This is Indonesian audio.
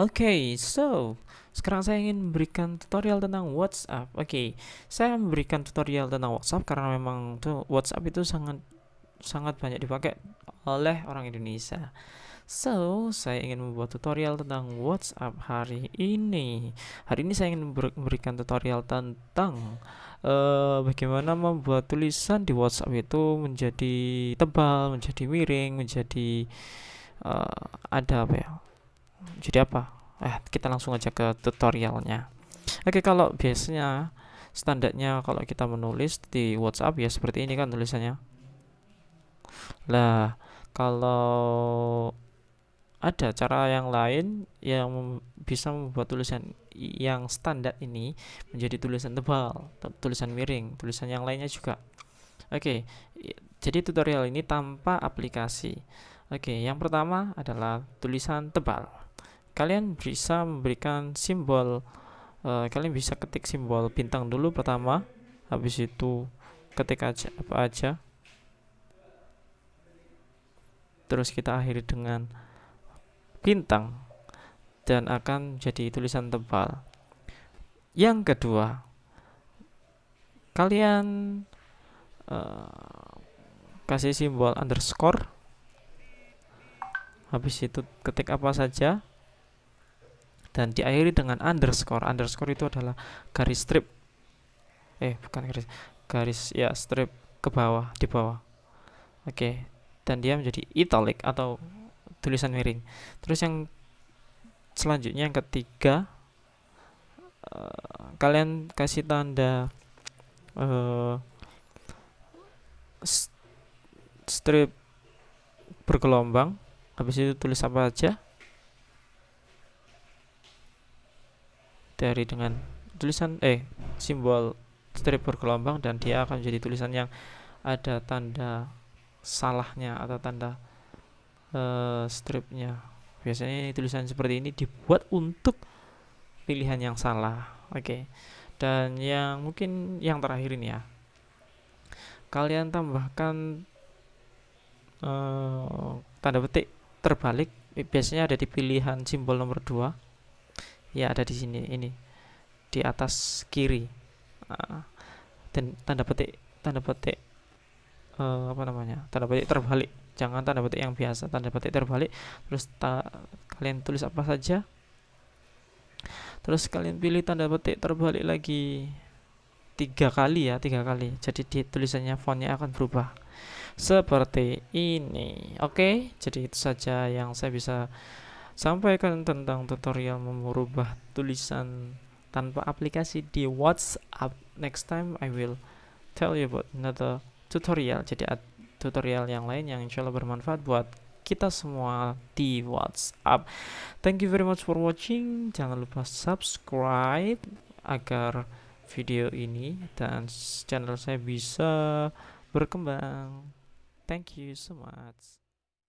okay, so sekarang saya ingin memberikan tutorial tentang WhatsApp. Oke, okay, saya memberikan tutorial tentang WhatsApp karena memang tuh WhatsApp itu sangat sangat banyak dipakai oleh orang Indonesia. So, saya ingin membuat tutorial tentang WhatsApp hari ini. Hari ini saya ingin memberikan tutorial tentang uh, bagaimana membuat tulisan di WhatsApp itu menjadi tebal, menjadi miring, menjadi uh, ada apa ya? jadi apa eh kita langsung aja ke tutorialnya oke kalau biasanya standarnya kalau kita menulis di WhatsApp ya seperti ini kan tulisannya lah kalau ada cara yang lain yang bisa membuat tulisan yang standar ini menjadi tulisan tebal, tulisan miring, tulisan yang lainnya juga. Oke, jadi tutorial ini tanpa aplikasi. Oke, yang pertama adalah tulisan tebal. Kalian bisa memberikan simbol uh, kalian bisa ketik simbol bintang dulu pertama, habis itu ketik aja apa aja. Terus kita akhiri dengan bintang dan akan jadi tulisan tebal. Yang kedua, kalian uh, kasih simbol underscore habis itu ketik apa saja dan diakhiri dengan underscore underscore itu adalah garis strip eh bukan garis garis ya strip ke bawah di bawah oke okay. dan dia menjadi italic atau tulisan miring terus yang selanjutnya yang ketiga uh, kalian kasih tanda uh, strip bergelombang habis itu tulis apa aja dari dengan tulisan eh simbol strip bergelombang dan dia akan menjadi tulisan yang ada tanda salahnya atau tanda uh, stripnya biasanya tulisan seperti ini dibuat untuk pilihan yang salah oke okay. dan yang mungkin yang terakhir ini ya kalian tambahkan uh, tanda petik terbalik biasanya ada di pilihan simbol nomor 2 ya ada di sini ini di atas kiri dan tanda petik tanda petik uh, apa namanya tanda petik terbalik jangan tanda petik yang biasa tanda petik terbalik terus ta kalian tulis apa saja terus kalian pilih tanda petik terbalik lagi tiga kali ya tiga kali jadi di tulisannya fontnya akan berubah seperti ini. Oke, jadi itu saja yang saya bisa sampaikan tentang tutorial merubah tulisan tanpa aplikasi di WhatsApp. Next time I will tell you about another tutorial. Jadi tutorial yang lain yang insya Allah bermanfaat buat kita semua di WhatsApp. Thank you very much for watching. Jangan lupa subscribe agar video ini dan channel saya bisa berkembang. Thank you so much.